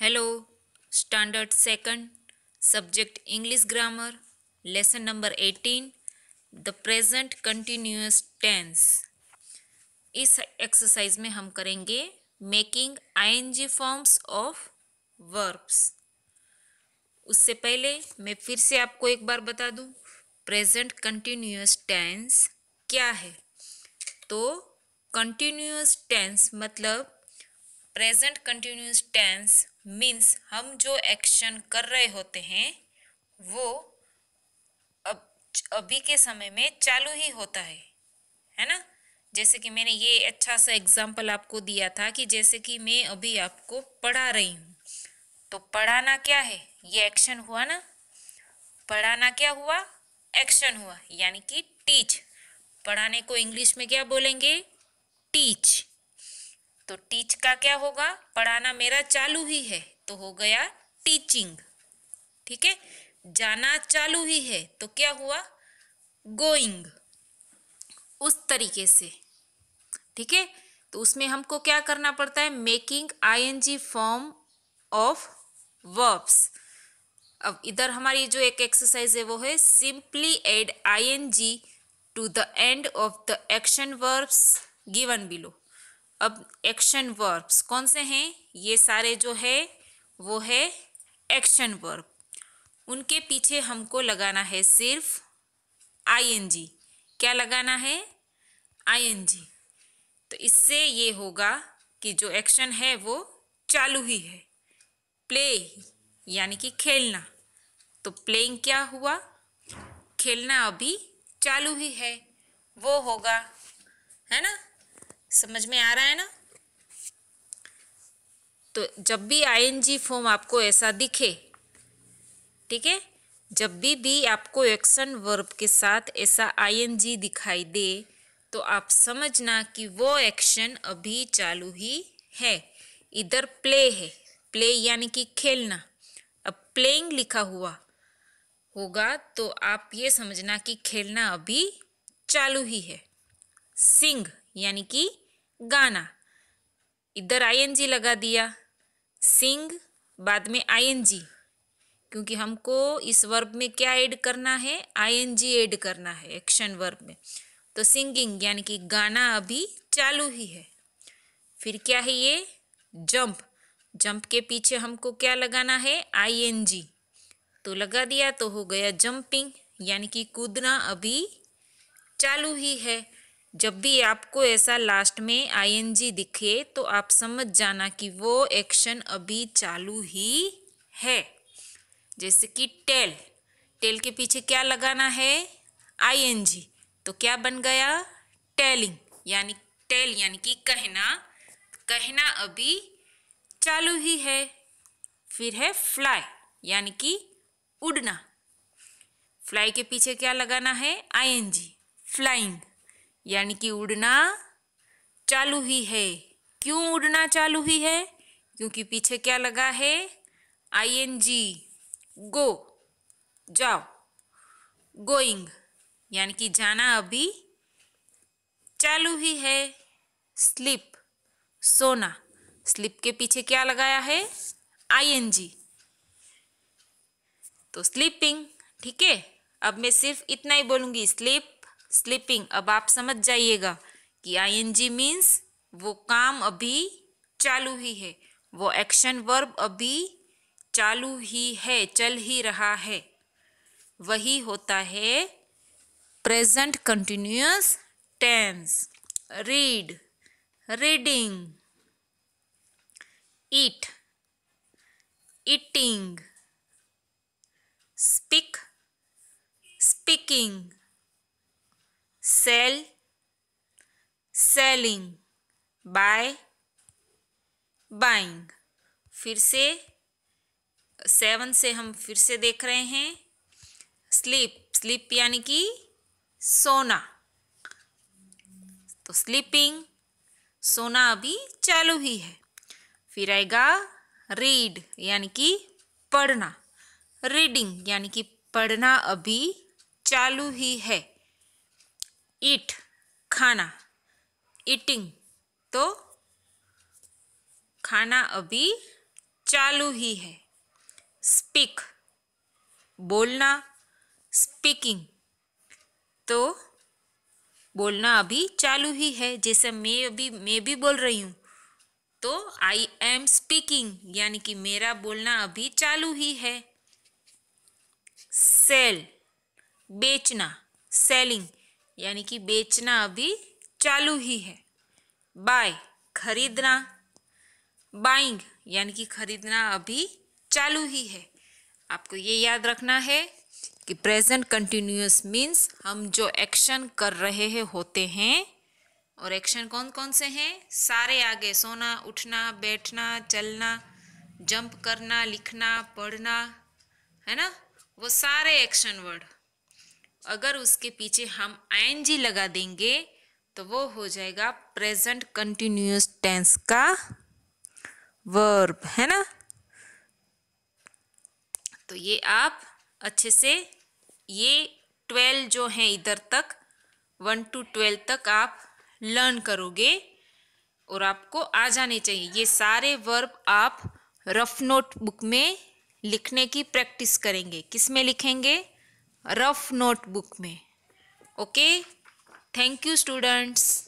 hello standard second subject English grammar lesson number eighteen the present continuous tense इस exercise में हम करेंगे making ING forms of verbs उससे पहले मैं फिर से आपको एक बार बता दूं प्रेजेंट कंटिन्यूस टेंस क्या है तो कंटिन्यूस टेंस मतलब प्रेजेंट कंटिन्यूस टेंस मीन्स हम जो एक्शन कर रहे होते हैं वो अब अभी के समय में चालू ही होता है है ना जैसे कि मैंने ये अच्छा सा एग्जाम्पल आपको दिया था कि जैसे कि मैं अभी आपको पढ़ा रही हूँ तो पढ़ाना क्या है ये एक्शन हुआ ना पढ़ाना क्या हुआ एक्शन हुआ यानी कि टीच पढ़ाने को इंग्लिश में क्या बोलेंगे टीच तो टीच का क्या होगा पढ़ाना मेरा चालू ही है तो हो गया टीचिंग ठीक है जाना चालू ही है तो क्या हुआ गोइंग उस तरीके से ठीक है तो उसमें हमको क्या करना पड़ता है making ING form of verbs अब इधर हमारी जो एक एक्सरसाइज है वो है simply add ING to the end of the action verbs given below अब एक्शन वर्ब्स कौन से हैं ये सारे जो है वो है एक्शन वर्ब उनके पीछे हमको लगाना है सिर्फ आईएनजी क्या लगाना है आईएनजी तो इससे ये होगा कि जो एक्शन है वो चालू ही है प्ले यानी कि खेलना तो प्लेइंग क्या हुआ खेलना अभी चालू ही है वो होगा है ना समझ में आ रहा है ना तो जब भी आईएनजी फॉर्म आपको ऐसा दिखे ठीक है जब भी भी आपको एक्शन वर्ब के साथ ऐसा आईएनजी दिखाई दे तो आप समझना कि वो एक्शन अभी चालू ही है इधर प्ले है प्ले यानी कि खेलना अब प्लेइंग लिखा हुआ होगा तो आप ये समझना कि खेलना अभी चालू ही है सिंग यानी कि गाना इधर आईएनजी लगा दिया सिंग बाद में आईएनजी क्योंकि हमको इस वर्ब में क्या ऐड करना है आईएनजी ऐड करना है एक्शन वर्ब में तो सिंगिंग यानी कि गाना अभी चालू ही है फिर क्या है ये जंप जंप के पीछे हमको क्या लगाना है आईएनजी तो लगा दिया तो हो गया जंपिंग यानी कि कूदना अभी चालू ही है जब भी आपको ऐसा लास्ट में आईएनजी दिखे तो आप समझ जाना कि वो एक्शन अभी चालू ही है जैसे कि टेल टेल के पीछे क्या लगाना है आईएनजी तो क्या बन गया टेलिंग यानी टेल यानी कि कहना कहना अभी चालू ही है फिर है फ्लाई यानी कि उड़ना फ्लाई के पीछे क्या लगाना है आईएनजी फ्लाइंग यानी कि उड़ना चालू ही है क्यों उड़ना चालू ही है क्योंकि पीछे क्या लगा है आई एन जी गो जाओ गोइंग यानी कि जाना अभी चालू ही है स्लिप सोना स्लिप के पीछे क्या लगाया है आई एन जी तो स्लीपिंग ठीक है अब मैं सिर्फ इतना ही बोलूंगी स्लिप स्लीपिंग अब आप समझ जाइएगा कि आई एन जी मीन्स वो काम अभी चालू ही है वो एक्शन वर्ब अभी चालू ही है चल ही रहा है वही होता है present continuous tense read reading eat eating speak speaking sell selling buy buying फिर से सेवन से हम फिर से देख रहे हैं स्लीप स्लीप यानी कि सोना तो स्लीपिंग सोना अभी चालू ही है फिर आएगा रीड यानी कि पढ़ना रीडिंग यानी कि पढ़ना अभी चालू ही है ईट खाना ईटिंग तो खाना अभी चालू ही है स्पीक बोलना स्पीकिंग तो बोलना अभी चालू ही है जैसे मैं अभी मैं भी बोल रही हूँ तो आई एम स्पीकिंग यानी कि मेरा बोलना अभी चालू ही है सेल बेचना सेलिंग यानी कि बेचना अभी चालू ही है बाय खरीदना बाइंग यानी कि खरीदना अभी चालू ही है आपको ये याद रखना है कि प्रेजेंट कंटिन्यूस मीन्स हम जो एक्शन कर रहे हैं होते हैं और एक्शन कौन कौन से हैं सारे आगे सोना उठना बैठना चलना जंप करना लिखना पढ़ना है ना वो सारे एक्शन वर्ड अगर उसके पीछे हम आई लगा देंगे तो वो हो जाएगा प्रेजेंट कंटिन्यूस टेंस का वर्ब है ना तो ये आप अच्छे से ये ट्वेल्व जो है इधर तक वन टू ट्वेल्व तक आप लर्न करोगे और आपको आ जाने चाहिए ये सारे वर्ब आप रफ नोट बुक में लिखने की प्रैक्टिस करेंगे किस में लिखेंगे रफ नोटबुक में ओके थैंक यू स्टूडेंट्स